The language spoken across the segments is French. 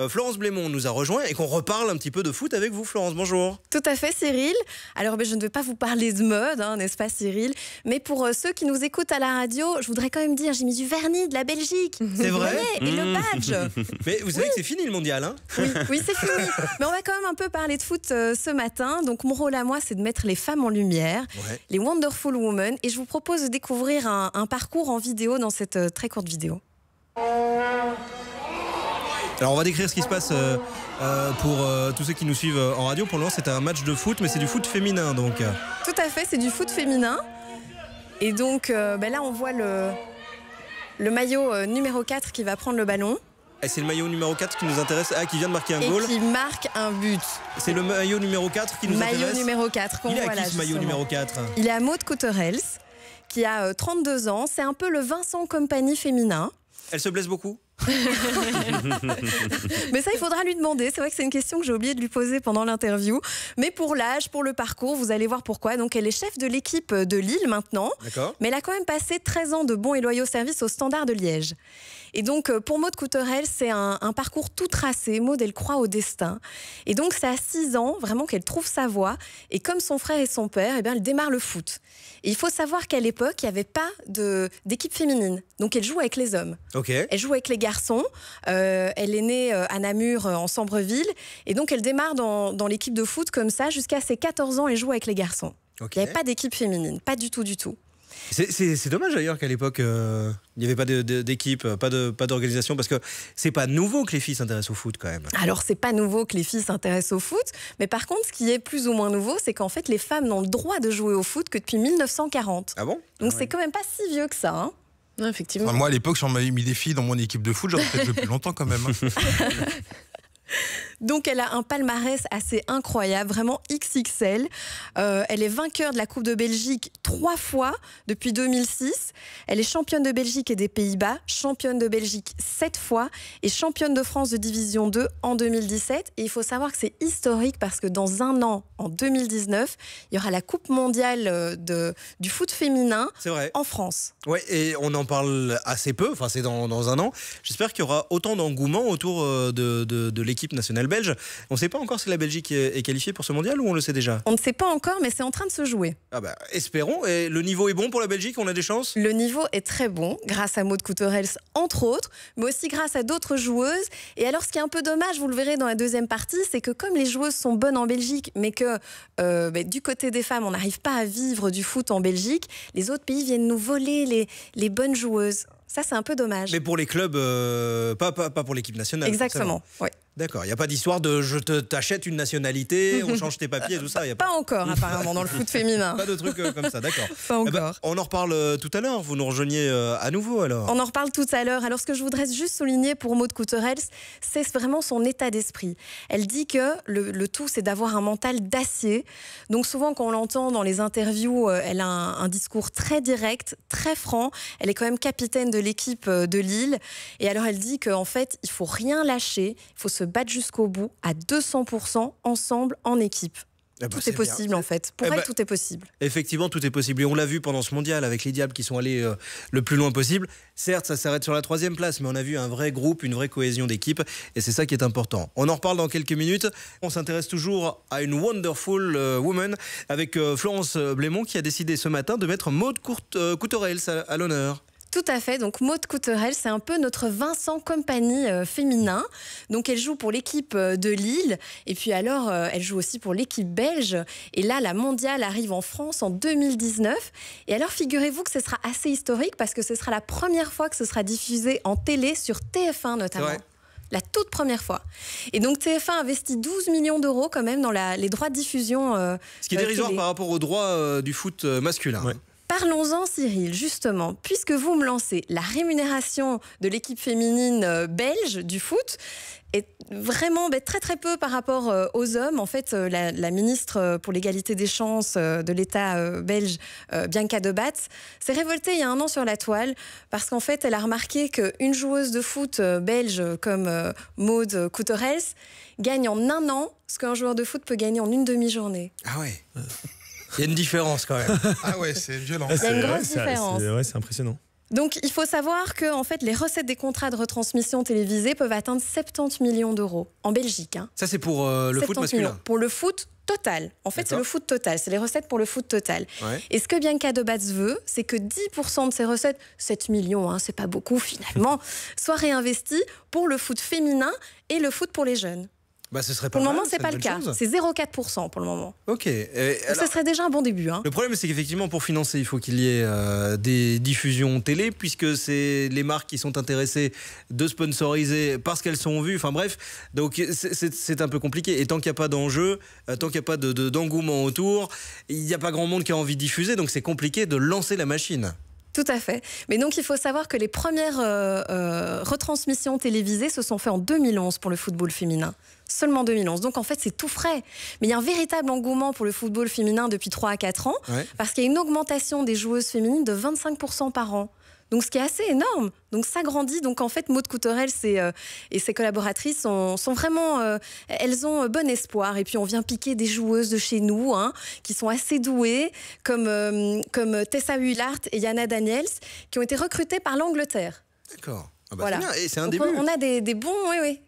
Euh, Florence Blémont nous a rejoint et qu'on reparle un petit peu de foot avec vous, Florence. Bonjour. Tout à fait, Cyril. Alors, je ne vais pas vous parler de mode, hein, n'est-ce pas, Cyril Mais pour euh, ceux qui nous écoutent à la radio, je voudrais quand même dire j'ai mis du vernis de la Belgique. C'est vrai. Et le mmh. badge. Mais vous savez que c'est fini le mondial, hein Oui, c'est fini. Mais on va quand même un peu parler de foot euh, ce matin. Donc, mon rôle à moi, c'est de mettre les femmes en lumière, les Wonderful Women. Et je vous propose de découvrir un parcours en vidéo dans cette très courte vidéo. Alors on va décrire ce qui se passe euh, euh, pour euh, tous ceux qui nous suivent en radio. Pour le c'est un match de foot, mais c'est du foot féminin donc. Tout à fait, c'est du foot féminin. Et donc ben là, on voit le, maillot numéro 4 qui va prendre le ballon. Et c'est le maillot numéro 4 qui nous intéresse, ah, qui vient de marquer un et goal. Qui marque un but. C'est le maillot numéro 4 qui nous intéresse. Maillot numéro 4. Il est qui, ce maillot numéro 4 Il est à Maud Couterels, qui a 32 ans. C'est un peu le Vincent Compagnie féminin. Elle se blesse beaucoup mais ça, il faudra lui demander. C'est vrai que c'est une question que j'ai oublié de lui poser pendant l'interview. Mais pour l'âge, pour le parcours, vous allez voir pourquoi. Donc, elle est chef de l'équipe de Lille maintenant. Mais elle a quand même passé 13 ans de bons et loyaux services au Standard de Liège. Et donc, euh, pour Maude Couturel, c'est un, parcours tout tracé. Maude, elle croit au destin. Et donc, c'est à 6 ans, vraiment, qu'elle trouve sa voie. Et comme son frère et son père, eh bien, elle démarre le foot. Et il faut savoir qu'à l'époque, il n'y avait pas d'équipe féminine. Donc, elle joue avec les hommes. Ok. Elle joue avec les gars garçon. Euh, elle est née euh, à Namur, euh, en Sambreville. Et donc, elle démarre dans, l'équipe de foot comme ça jusqu'à ses 14 ans et joue avec les garçons. Il n'y avait pas d'équipe féminine, pas du tout, du tout. C'est dommage d'ailleurs qu'à l'époque, il n'y avait pas d'équipe, pas d'organisation, parce que c'est pas nouveau que les filles s'intéressent au foot quand même. Alors c'est pas nouveau que les filles s'intéressent au foot, mais par contre, ce qui est plus ou moins nouveau, c'est qu'en fait, les femmes n'ont le droit de jouer au foot que depuis 1940. Ah bon Donc ah c'est quand même pas si vieux que ça. Hein effectivement. moi, à l'époque, si on m'avait mis des filles dans mon équipe de foot, j'aurais peut-être plus longtemps quand même. Hein. Donc elle a un palmarès assez incroyable, vraiment XXL. Euh, elle est vainqueur de la Coupe de Belgique trois fois depuis 2006. Elle est championne de Belgique et des Pays-Bas, championne de Belgique sept fois et championne de France de Division 2 en 2017. Et il faut savoir que c'est historique parce que dans un an, en 2019, il y aura la Coupe mondiale euh, de, du foot féminin vrai. en France. Ouais, et on en parle assez peu, enfin c'est dans, dans, un an. J'espère qu'il y aura autant d'engouement autour euh, de, de l'équipe nationale belge. On ne sait pas encore si la Belgique est qualifiée pour ce mondial ou on le sait déjà On ne sait pas encore, mais c'est en train de se jouer. Ah bah, espérons. Et le niveau est bon pour la Belgique On a des chances Le niveau est très bon, grâce à Maud Couturels, entre autres, mais aussi grâce à d'autres joueuses. Et alors, ce qui est un peu dommage, vous le verrez dans la deuxième partie, c'est que comme les joueuses sont bonnes en Belgique, mais que euh, bah, du côté des femmes, on n'arrive pas à vivre du foot en Belgique, les autres pays viennent nous voler les, les bonnes joueuses. Ça, c'est un peu dommage. Mais pour les clubs, euh, pas, pas, pas, pour l'équipe nationale. Exactement, oui. D'accord, il n'y a pas d'histoire de je te t'achète une nationalité, on change tes papiers et tout ça. Y a pas... pas... encore apparemment dans le foot féminin. pas de trucs euh, comme ça, d'accord. Pas eh ben, encore. on en reparle euh, tout à l'heure, vous nous rejoignez euh, à nouveau alors. On en reparle tout à l'heure. Alors ce que je voudrais juste souligner pour Maud Couturels, c'est vraiment son état d'esprit. Elle dit que le, tout c'est d'avoir un mental d'acier. Donc souvent quand on l'entend dans les interviews, elle a un, discours très direct, très franc. Elle est quand même capitaine de l'équipe de Lille. Et alors elle dit qu'en fait il faut rien lâcher, il faut se battre jusqu'au bout à 200% ensemble en équipe. Eh ben, tout est, possible en fait. Pour eh elle, ben, tout est possible. Effectivement, tout est possible. Et on l'a vu pendant ce mondial avec les Diables qui sont allés euh, le plus loin possible. Certes, ça s'arrête sur la troisième place, mais on a vu un vrai groupe, une vraie cohésion d'équipe. Et c'est ça qui est important. On en reparle dans quelques minutes. On s'intéresse toujours à une Wonderful euh, Woman avec euh, Florence Blémont qui a décidé ce matin de mettre Maude Couturels à l'honneur. Tout à fait. Donc Maud Couterel, c'est un peu notre Vincent Compagnie euh, féminin. Donc elle joue pour l'équipe euh, de Lille et puis alors euh, elle joue aussi pour l'équipe belge. Et là, la mondiale arrive en France en 2019. Et alors figurez-vous que ce sera assez historique parce que ce sera la première fois que ce sera diffusé en télé sur TF1 notamment. La toute première fois. Et donc TF1 investit 12 millions d'euros quand même dans les droits de diffusion. Ce qui est dérisoire par rapport aux droits du foot masculin. Parlons-en, Cyril, justement, puisque vous me lancez, la rémunération de l'équipe féminine euh, belge du foot est vraiment ben, très très peu par rapport euh, aux hommes. En fait, euh, la, ministre pour l'égalité des chances de l'État belge, Bianca de Batz, s'est révoltée il y a un an sur la toile parce qu'en fait, elle a remarqué qu'une joueuse de foot belge comme Maude Couterels gagne en un an ce qu'un joueur de foot peut gagner en une demi-journée. Ah ouais il y a une différence quand même. ah ouais, c'est violent. une différence. c'est impressionnant. Donc, il faut savoir que en fait, les recettes des contrats de retransmission télévisée peuvent atteindre 70 millions d'euros en Belgique. Hein. Ça, c'est pour euh, le foot masculin Pour le foot total. En fait, c'est le foot total. C'est les recettes pour le foot total. Et ce que Bianca de Batz veut, c'est que 10% de ces recettes, 7 millions, hein, c'est pas beaucoup finalement, soient réinvestis pour le foot féminin et le foot pour les jeunes. Bah, pour le moment, ce n'est pas le cas. C'est 0,4% pour le moment. Ok. ce serait déjà un bon début. Hein. Le problème, c'est qu'effectivement, pour financer, il faut qu'il y ait euh, des diffusions télé, puisque c'est les marques qui sont intéressées de sponsoriser parce qu'elles sont vues. Enfin bref, donc c'est un peu compliqué. Et tant qu'il n'y a pas d'enjeu, euh, tant qu'il n'y a pas d'engouement de, autour, il n'y a pas grand monde qui a envie de diffuser, donc c'est compliqué de lancer la machine. Tout à fait. Mais donc il faut savoir que les premières euh, euh, retransmissions télévisées se sont faites en 2011 pour le football féminin. Seulement 2011. Donc en fait c'est tout frais. Mais il y a un véritable engouement pour le football féminin depuis 3 à 4 ans, parce qu'il y a une augmentation des joueuses féminines de 25% par an. Donc, ce qui est assez énorme. Donc, ça grandit. Donc, en fait, Maud Couterelle euh, et ses collaboratrices sont, vraiment. Euh, elles ont euh, bon espoir. Et puis, on vient piquer des joueuses de chez nous, hein, qui sont assez douées, comme, comme Tessa Willard et Yana Daniels, qui ont été recrutées par l'Angleterre. D'accord. Ah bah, c'est un début. on a des, des bons, oui, oui,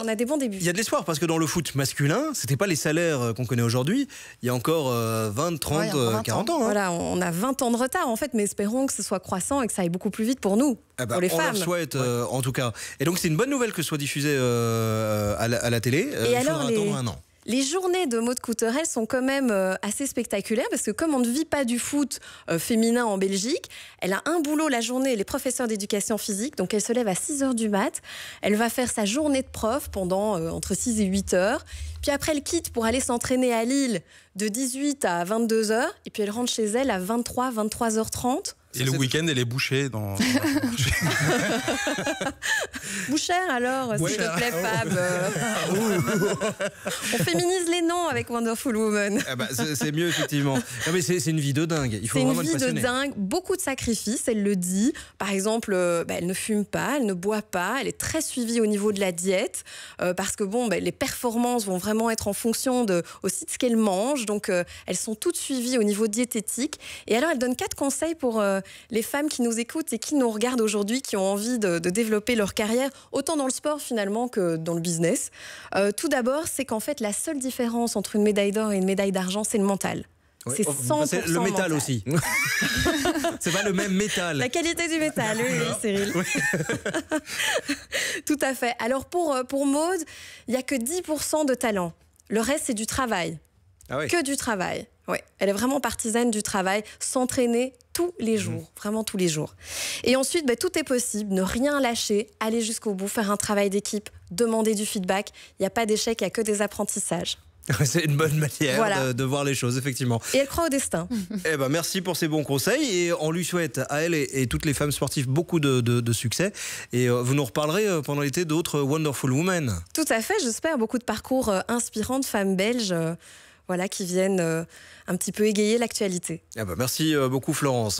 on a des bons débuts. Il y a de l'espoir parce que dans le foot masculin, c'était pas les salaires euh, qu'on connaît aujourd'hui. Il y a encore 20, 30, 40 ans. Hein. Voilà, on a 20 ans de retard en fait, mais espérons que ce soit croissant et que ça aille beaucoup plus vite pour nous. Eh ben, pour les on femmes. le souhaite euh, en tout cas. Et donc c'est une bonne nouvelle que ce soit diffusé euh, à, la, télé. Et il alors, faudra attendre un an. Les journées de Maud Couterelle sont quand même euh, assez spectaculaires parce que comme on ne vit pas du foot euh, féminin en Belgique, elle a un boulot la journée, elle est d'éducation physique, donc elle se lève à 6h du mat, elle va faire sa journée de prof pendant euh, entre 6 et 8 heures, puis après elle quitte pour aller s'entraîner à Lille de 18 à 22h, et puis elle rentre chez elle à 23, 23h30 et le week-end, elle est bouchée dans. Bouchère alors, s'il te plaît, oh. Fab. On féminise les noms avec Wonderful Woman. Ah bah, c'est mieux, effectivement. Non, mais c'est une vie de dingue. C'est une vie de dingue, beaucoup de sacrifices, elle le dit. Par exemple, euh, bah, elle ne fume pas, elle ne boit pas, elle est très suivie au niveau de la diète, euh, parce que bon, bah, les performances vont vraiment être en fonction de, aussi de ce qu'elle mange. Donc, euh, elles sont toutes suivies au niveau diététique. Et alors, elle donne quatre conseils pour les femmes qui nous écoutent et qui nous regardent aujourd'hui, qui ont envie de, développer leur carrière, autant dans le sport finalement que dans le business euh, Tout d'abord, c'est qu'en fait, la seule différence entre une médaille d'or et une médaille d'argent, c'est le mental. C'est oh, le métal aussi. c'est pas le même métal. La qualité du métal, oui, Cyril. Tout à fait. Alors pour, euh, pour Maude, il n'y a que 10% de talent. Le reste, c'est du travail. Ah que du travail. Oui, elle est vraiment partisane du travail, s'entraîner tous les mhm. jours, vraiment tous les jours. Et ensuite, bah, tout est possible, ne rien lâcher, aller jusqu'au bout, faire un travail d'équipe, demander du feedback. Il n'y a pas d'échec, il n'y a que des apprentissages. C'est une bonne manière de, voir les choses, effectivement. Et elle croit au destin. eh ben, merci pour ces bons conseils. Et on lui souhaite à elle et, toutes les femmes sportives beaucoup de, succès. Et euh, vous nous reparlerez euh, pendant l'été d'autres euh, Wonderful Women. Tout à fait, j'espère. Beaucoup de parcours inspirants de femmes belges voilà, qui viennent euh, un petit peu égayer l'actualité. Ah bah, merci euh, beaucoup Florence.